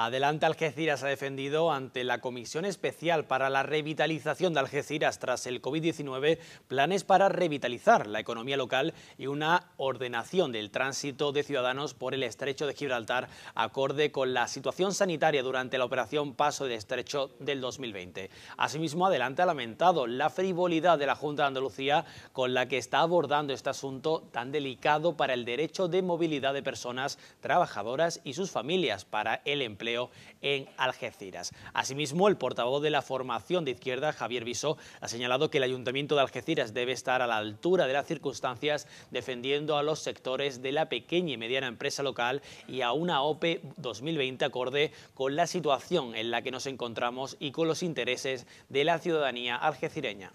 Adelante Algeciras ha defendido ante la Comisión Especial para la Revitalización de Algeciras tras el COVID-19 planes para revitalizar la economía local y una ordenación del tránsito de ciudadanos por el estrecho de Gibraltar acorde con la situación sanitaria durante la operación Paso de Estrecho del 2020. Asimismo, Adelante ha lamentado la frivolidad de la Junta de Andalucía con la que está abordando este asunto tan delicado para el derecho de movilidad de personas trabajadoras y sus familias para el empleo en Algeciras. Asimismo, el portavoz de la formación de izquierda, Javier Viso, ha señalado que el Ayuntamiento de Algeciras debe estar a la altura de las circunstancias defendiendo a los sectores de la pequeña y mediana empresa local y a una OPE 2020 acorde con la situación en la que nos encontramos y con los intereses de la ciudadanía algecireña.